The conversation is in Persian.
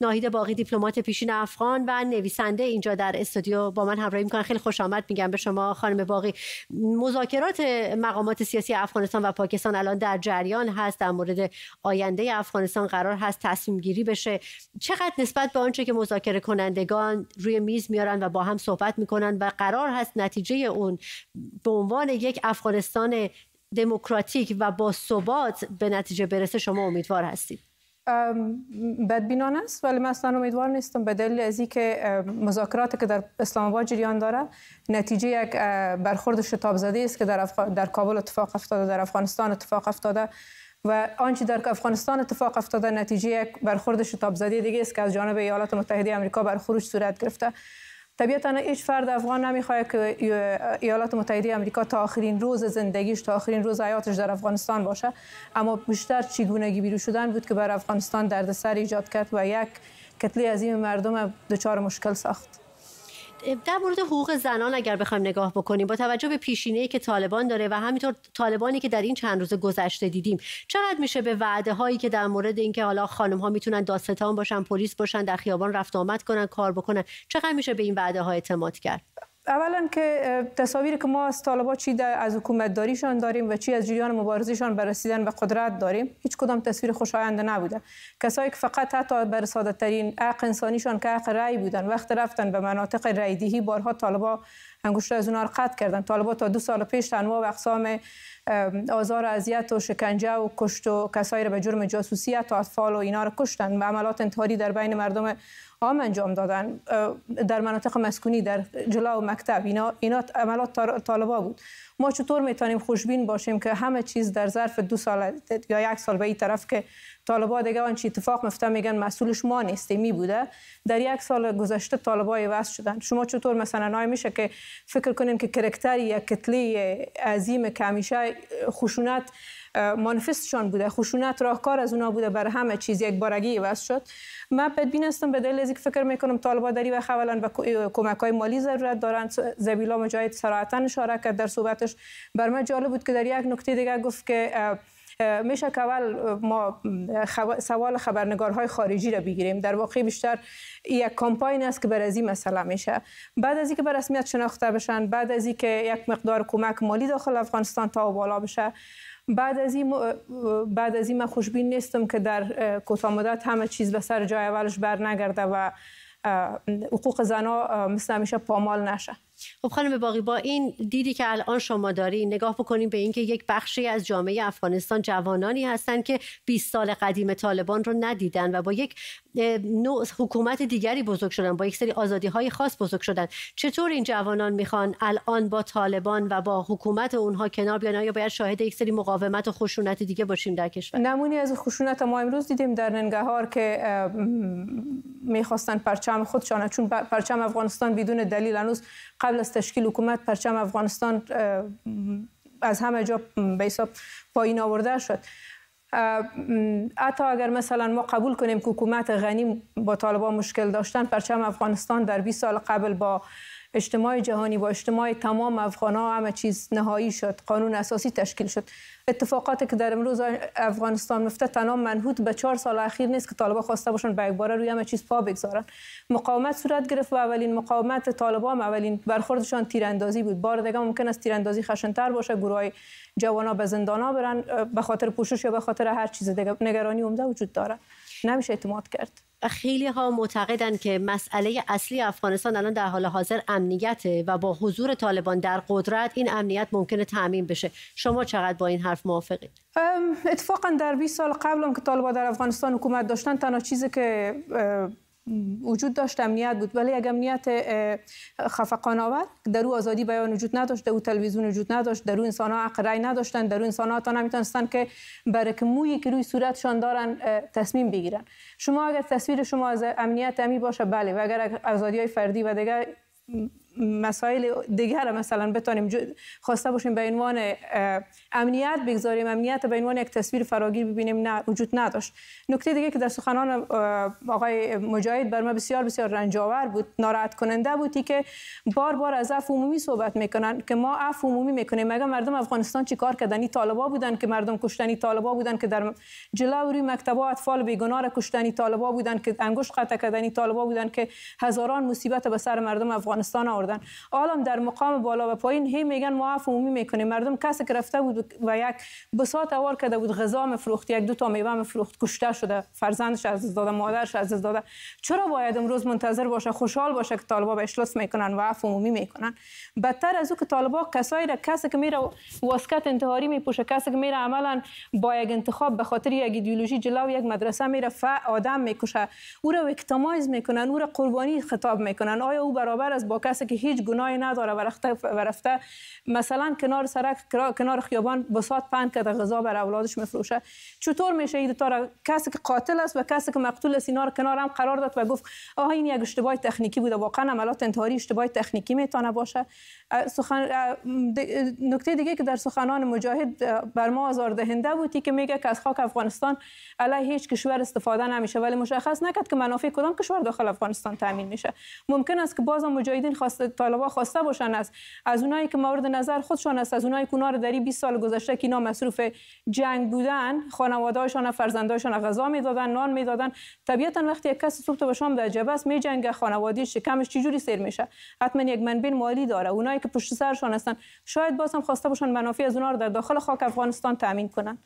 ناهید باقی دیپلمات پیشین افغان و نویسنده اینجا در استودیو با من همراهی میکنن خیلی خوش آمد میگم به شما خانم باقی مذاکرات مقامات سیاسی افغانستان و پاکستان الان در جریان هست در مورد آینده افغانستان قرار هست تصمیم گیری بشه چقدر نسبت به آنچه که مذاکره کنندگان روی میز میارن و با هم صحبت میکنن و قرار هست نتیجه اون به عنوان یک افغانستان دموکراتیک و با ثبات به نتیجه برسه شما امیدوار هستید بدبینان است ولی من اصلا امیدوار نیستم به دلیل از که مذاکرات که در اسلام آباد جریان داره نتیجه یک برخورد شتاب زده است که در, در کابل اتفاق افتاده در افغانستان اتفاق افتاده و آنچه در افغانستان اتفاق افتاده نتیجه یک برخورد شتاب زده دیگه است که از جانب ایالات متحده آمریکا خروج صورت گرفته طبیعتا هیچ فرد افغان نمیخواد که ایالات متحده آمریکا تا آخرین روز زندگیش تا آخرین روز حیاتش در افغانستان باشه اما بیشتر چگونگی بیرو شدن بود که بر افغانستان دردسر ایجاد کرد و یک کتله عظیم مردم دچار مشکل ساخت در مورد حقوق زنان اگر بخوایم نگاه بکنیم با توجه به پیشینه‌ای که طالبان داره و همینطور طالبانی که در این چند روز گذشته دیدیم چقدر میشه به وعده هایی که در مورد اینکه حالا خانم ها میتونن داستان باشن پلیس باشن در خیابان رفت آمد کنن کار بکنن چقدر میشه به این وعده ها اعتماد کرد اولا که تصاویر که ما از طالبا چی از داریشان داریم و چی از جریان مبارزیشان بر رسیدن به قدرت داریم هیچ کدام تصویر خوشایند نبوده کسایی که فقط حتی بر ساده ترین حق انسانیشان که حق رعی بودن وقت رفتن به مناطق رأیدهی بارها طالبا انگشت از اونها قطع کردن طالبا تا دو سال پیش تنوا و اقسام آزار اذیت و شکنجه و کشت و کسایی را به جرم جاسوسی تا اطفال و اینا را کشتن و عملات انتحاری در بین مردم عام انجام دادن در مناطق مسکونی در جلا و مکتب اینا اینا عملات طالبا بود ما چطور میتونیم خوشبین باشیم که همه چیز در ظرف دو سال یا یک سال به این طرف که طالبا دیگه آن چی اتفاق مفته میگن مسئولش ما نیستیم می بوده در یک سال گذشته طالبا وضع شدن شما چطور مثلا نای میشه که فکر کنیم که کرکتری یک کتله عظیم که همیشه خشونت مانفستشان بوده خشونت راهکار از اونا بوده بر همه چیز یک بارگی عوض شد من بدبین هستم به دلیل اینکه فکر میکنم طالبا در و اولا به کمک های مالی ضرورت دارند زبیلا مجاید سراحتا اشاره کرد در صحبتش بر من جالب بود که در یک نکته دیگه گفت که میشه که اول ما سوال خبرنگارهای خارجی را بگیریم در واقع بیشتر یک کمپاین است که بر از مسئله میشه بعد از اینکه به رسمیت شناخته بشن بعد از اینکه یک مقدار کمک مالی داخل افغانستان تا بالا بشه بعد از این بعد از این من خوشبین نیستم که در کوتاه مدت همه چیز به سر جای اولش بر نگرده و حقوق زنها مثل همیشه پامال نشه خب خانم باقی با این دیدی که الان شما داری نگاه بکنیم به اینکه یک بخشی از جامعه افغانستان جوانانی هستند که 20 سال قدیم طالبان رو ندیدن و با یک نوع حکومت دیگری بزرگ شدن با یک سری آزادی های خاص بزرگ شدن چطور این جوانان میخوان الان با طالبان و با حکومت اونها کنار بیان یا باید شاهد یک سری مقاومت و خشونت دیگه باشیم در کشور نمونی از خشونت ما امروز دیدیم در ننگهار که میخواستن پرچم خودشان چون پرچم افغانستان بدون دلیل هنوز قبل از تشکیل حکومت پرچم افغانستان از همه جا به پایین آورده شد حتی اگر مثلا ما قبول کنیم که حکومت غنی با طالبان مشکل داشتن پرچم افغانستان در 20 سال قبل با اجتماع جهانی با اجتماع تمام افغان ها همه چیز نهایی شد قانون اساسی تشکیل شد اتفاقاتی که در امروز افغانستان میفته تنها منهود به چهار سال اخیر نیست که طالبان خواسته باشن به یک روی همه چیز پا بگذارن مقاومت صورت گرفت و اولین مقاومت طالبان اولین برخوردشان تیراندازی بود بار دیگه ممکن است تیراندازی خشنتر باشه گروه جوانا به ها برن به خاطر پوشش یا به خاطر هر چیز دیگه نگرانی عمده وجود داره نمیشه اعتماد کرد خیلی ها معتقدن که مسئله اصلی افغانستان الان در حال حاضر امنیته و با حضور طالبان در قدرت این امنیت ممکنه تعمین بشه شما چقدر با این حرف موافقید اتفاقا در 20 سال قبل که طالبان در افغانستان حکومت داشتن تنها چیزی که وجود داشت امنیت بود ولی اگر امنیت خفقان آور در او آزادی بیان وجود نداشت در تلویزیون وجود نداشت در او انسان ها حق رای نداشتن در او انسان ها تا نمیتونستن که برک مویی که روی صورتشان دارن تصمیم بگیرن شما اگر تصویر شما از امنیت امی باشه بله و اگر آزادی های فردی و دیگر مسائل دیگه را مثلا بتونیم خواسته باشیم به عنوان امنیت بگذاریم امنیت به عنوان یک تصویر فراگیر ببینیم نه وجود نداشت نکته دیگه که در سخنان آقای مجاهد بر ما بسیار بسیار رنجاور بود ناراحت کننده بودی که بار بار از عفو عمومی صحبت میکنن که ما عفو عمومی میکنیم مگه مردم افغانستان چیکار کردن این طالبا بودن که مردم کشتنی طالبا بودن که در جلو روی مکتبا اطفال بیگناه را کشتنی طالبا بودن که انگشت قطع کردنی طالبا بودن که هزاران مصیبت به سر مردم افغانستان خوردن حالا در مقام بالا و پایین هی میگن ما عفو عمومی میکنیم مردم کسی که رفته بود و یک بساط اوار کرده بود غذا مفروخت یک دو تا میوه مفروخت کشته شده فرزندش از داده مادرش از داده چرا باید امروز منتظر باشه خوشحال باشه که طالبا به اشلاس میکنن و عفو عمومی میکنن بدتر از او که طالبا کسایی را کسی که میره واسکت انتحاری میپوشه کسی که میره عملا با یک انتخاب به خاطر یک ایدئولوژی جلو یک مدرسه میره ف آدم میکشه او را ویکتیمایز میکنن او را قربانی خطاب میکنن آیا او برابر است با کسی که که هیچ گناهی نداره و رفته, و رفته مثلا کنار سرک کنار خیابان بساط پهن کرده غذا بر اولادش میفروشه چطور میشه این تا کسی که قاتل است و کسی که مقتول است اینا کنار هم قرار داد و گفت آها این یک اشتباه تکنیکی بوده واقعا عملات انتحاری اشتباه تکنیکی میتونه باشه سخن نکته دیگه که در سخنان مجاهد بر ما آزاردهنده بودی که میگه که از خاک افغانستان علیه هیچ کشور استفاده نمیشه ولی مشخص نکرد که منافع کدام کشور داخل افغانستان تامین میشه ممکن است که بازم مجاهدین خواسته طالبا خواسته باشن است از اونایی که مورد نظر خودشان است از اونایی که اونا رو در 20 سال گذشته که اینا مصروف جنگ بودن خانواده‌هاشون فرزندهاشون غذا میدادن نان میدادن طبیعتا وقتی یک کسی صبح تا شام در جبهه است میجنگه خانواده شکمش چجوری سیر میشه حتما یک منبع مالی داره اونایی که پشت سرشان هستن شاید باز هم خواسته باشن منافع از اونها رو در داخل خاک افغانستان تامین کنن